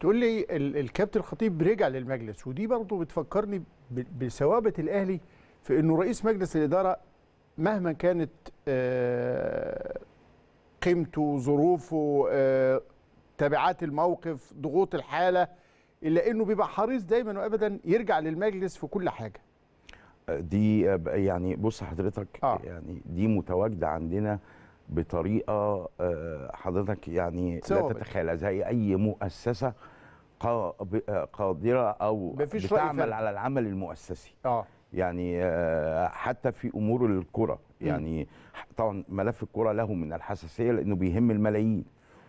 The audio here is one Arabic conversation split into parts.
تقول لي الكابتن خطيب رجع للمجلس ودي برضه بتفكرني بثوابت الاهلي في انه رئيس مجلس الاداره مهما كانت آه، قيمته ظروفه آه، تبعات الموقف ضغوط الحاله الا انه بيبقى حريص دايما وابدا يرجع للمجلس في كل حاجه آه، دي يعني بص حضرتك آه. يعني دي متواجده عندنا بطريقه آه، حضرتك يعني لا تتخيلها زي اي مؤسسه آه، قادره او بتعمل على العمل المؤسسي اه يعني آه، حتى في امور الكره يعني طبعا ملف الكره له من الحساسيه لانه بيهم الملايين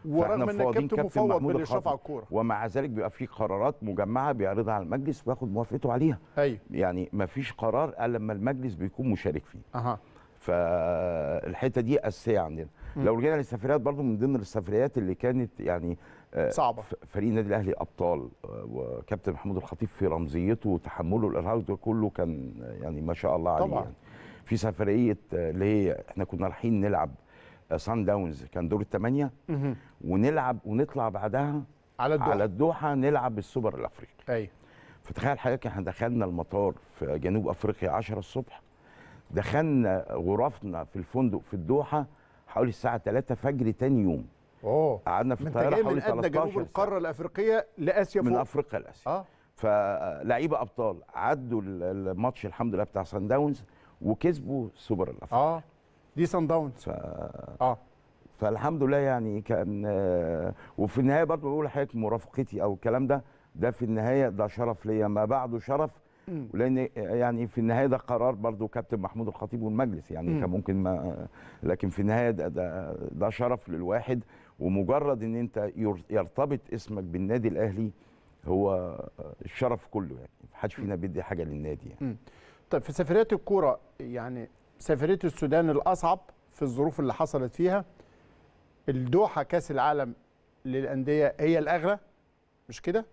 ورغم ان الكابتن مفوض بالاشراف على الكوره ومع ذلك بيبقى في قرارات مجمعه بيعرضها على المجلس وياخد موافقته عليها ايوه يعني ما فيش قرار الا لما المجلس بيكون مشارك فيه اها فالحته دي اساسيه عندنا لو رجعنا للسفريات برضو من ضمن السفريات اللي كانت يعني آه، صعبه فريق النادي الاهلي ابطال آه، وكابتن محمود الخطيب في رمزيته وتحمله الارهاق ده كله كان يعني ما شاء الله عليه طبعا يعني في سفريه آه، اللي هي احنا كنا رايحين نلعب سان داونز كان دور الثمانيه ونلعب ونطلع بعدها على الدوحه على الدوحه نلعب السوبر الافريقي ايوه فتخيل حضرتك احنا دخلنا المطار في جنوب افريقيا 10 الصبح دخلنا غرفنا في الفندق في الدوحه حوالي الساعه 3 فجر تاني يوم اوه قعدنا في الطياره حوالي 13 جنوب القاره الافريقيه لاسيا فوق من افريقيا لاسيا اه فلعيبه ابطال عدوا الماتش الحمد لله بتاع سان داونز وكسبوا سوبر الافريقي اه دي سان داونز ف... اه فالحمد لله يعني كان آه، وفي النهايه برضه بقول لحضرتك مرافقتي او الكلام ده ده في النهايه ده شرف ليا ما بعده شرف ولان يعني في النهايه ده قرار برضو كابتن محمود الخطيب والمجلس يعني كان ممكن ما لكن في النهايه ده, ده, ده شرف للواحد ومجرد ان انت يرتبط اسمك بالنادي الاهلي هو الشرف كله يعني محدش فينا بيدي حاجه للنادي يعني. طيب في سفريات الكوره يعني سفريه السودان الاصعب في الظروف اللي حصلت فيها الدوحه كاس العالم للانديه هي الاغلى مش كده؟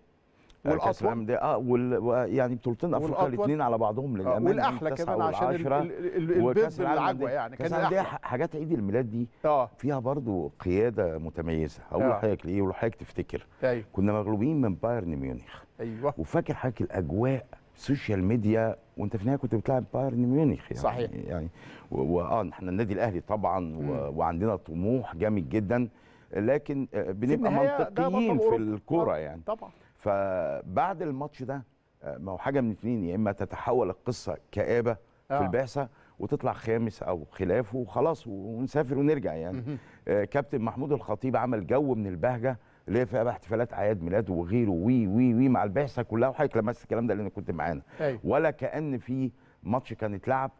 يعني والاطول دي اه وال... يعني بطولتين افريقيا الاثنين على بعضهم للامانه آه والاحلى كمان عشان البيت بالعجوه يعني كان دي حاجات عيد الميلاد دي آه. فيها برضو قياده متميزه هقول آه. حضرتك ليه اقول تفتكر أيوه. كنا مغلوبين من بايرن ميونخ ايوه وفاكر حضرتك الاجواء السوشيال ميديا وانت في النهايه كنت بتلعب بايرن ميونخ يعني صحيح يعني واه احنا النادي الاهلي طبعا و... وعندنا طموح جامد جدا لكن آه، بنبقى منطقيين في الكوره يعني طبعا فبعد الماتش ده آه، ما هو حاجه من اثنين يا اما تتحول القصه كابه آه. في البعثه وتطلع خامس او خلافه وخلاص ونسافر ونرجع يعني آه كابتن محمود الخطيب عمل جو من البهجه اللي هي فيها احتفالات اعياد ميلاده وغيره وي وي وي مع البعثه كلها وحضرتك لمست الكلام ده لان كنت معانا أيوه. ولا كان في ماتش كان اتلعب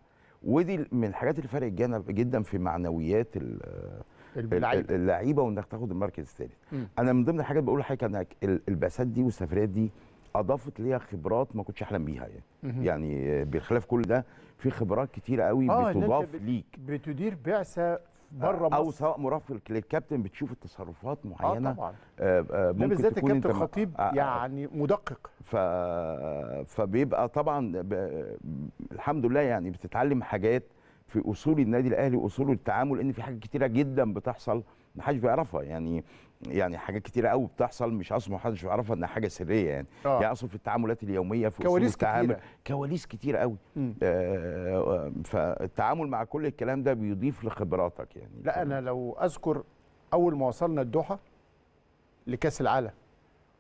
ودي من الحاجات اللي فرقت جدا في معنويات اللعيبه, اللعيبة وانك تاخد المركز الثالث انا من ضمن الحاجات بقول لحضرتك انك البعثات دي والسفريات دي اضافت ليا خبرات ما كنتش احلم بيها يعني يعني بخلاف كل ده في خبرات كتيره قوي آه بتضاف ليك بتدير بعثه بره مصر او سواء مرافق للكابتن بتشوف التصرفات آه، معينه اه طبعا آه آه ممكن بالذات الكابتن الخطيب آه،, آه،, آه يعني مدقق ف فبيبقى طبعا ب... الحمد لله يعني بتتعلم حاجات في اصول النادي الاهلي اصول التعامل لان في حاجات كتيره جدا بتحصل ما حدش بيعرفها يعني يعني حاجات كتيره قوي بتحصل مش اصلا ما حدش بيعرفها انها حاجه سريه يعني آه. يعني اصلا في التعاملات اليوميه في كواليس التعامل كتيرة. كواليس كتيره قوي آه فالتعامل مع كل الكلام ده بيضيف لخبراتك يعني لا انا لو اذكر اول ما وصلنا الدوحه لكاس العالم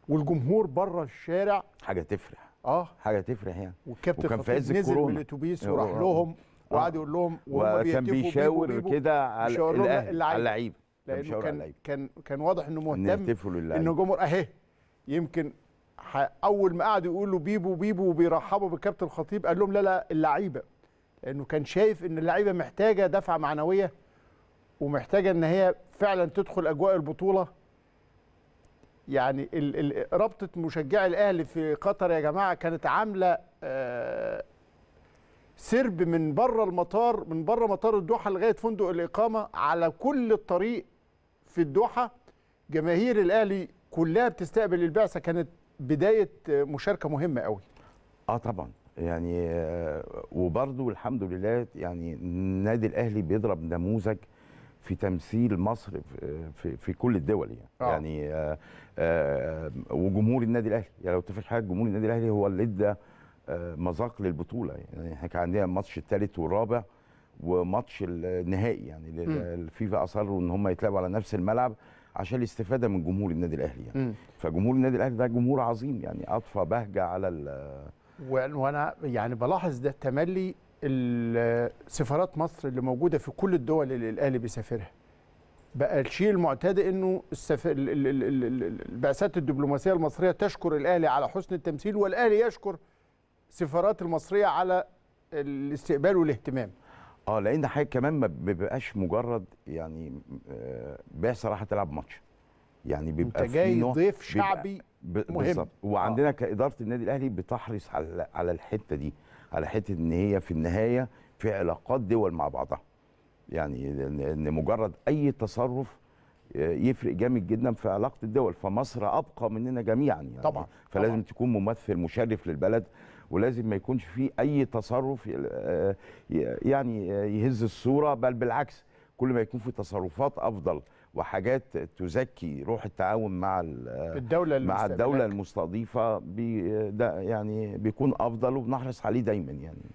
والجمهور بره الشارع حاجه تفرح اه حاجه تفرح يعني والكابتن وكان نزل من الاتوبيس وراح لهم وقعد يقول لهم وكان بيشاور كده على اللعيبه لانه كان كان كان واضح انه مهتم انه جمهور اهي يمكن اول ما قعدوا يقولوا بيبو بيبو وبيرحبوا بالكابتن الخطيب قال لهم لا لا اللعيبه لانه كان شايف ان اللعيبه محتاجه دفعه معنويه ومحتاجه ان هي فعلا تدخل اجواء البطوله يعني رابطه مشجعي الاهلي في قطر يا جماعه كانت عامله آه سرب من بره المطار من بره مطار الدوحه لغايه فندق الاقامه على كل الطريق في الدوحه جماهير الاهلي كلها بتستقبل البعثه كانت بدايه مشاركه مهمه قوي اه طبعا يعني آه، وبرده الحمد لله يعني النادي الاهلي بيضرب نموذج في تمثيل مصر في, في كل الدول يعني آه. يعني آه آه وجمهور النادي الاهلي يعني لو تفكر حاجه جمهور النادي الاهلي هو اللي ادى آه، مذاق للبطوله يعني احنا كان عندنا الماتش الثالث والرابع وماتش النهائي يعني الفيفا اصروا ان هم يتلعبوا على نفس الملعب عشان الاستفاده من جمهور النادي الاهلي يعني فجمهور النادي الاهلي ده جمهور عظيم يعني اضفى بهجه على وانا يعني بلاحظ ده تملي السفارات مصر اللي موجوده في كل الدول اللي الاهلي بيسافرها بقى الشيء المعتاد انه السف... البعثات الدبلوماسيه المصريه تشكر الاهلي على حسن التمثيل والاهلي يشكر السفارات المصريه على الاستقبال والاهتمام اه لان حاجه كمان ما بيبقاش مجرد يعني بعثه آه، راح تلعب ماتش يعني بيبقى انت جاي ضيف شعبي مهم بالظبط وعندنا آه. كاداره النادي الاهلي بتحرص على على الحته دي على حته ان هي في النهايه في علاقات دول مع بعضها يعني ان مجرد اي تصرف آه، يفرق جامد جدا في علاقه الدول فمصر ابقى مننا جميعا يعني طبعا فلازم طبعا. تكون ممثل مشرف للبلد ولازم ما يكونش في اي تصرف آه، يعني آه، يهز الصوره بل بالعكس كل ما يكون في تصرفات افضل وحاجات تزكي روح التعاون مع الدولة مع الدولة المستضيفة بي ده يعني بيكون أفضل وبنحرص عليه دايما يعني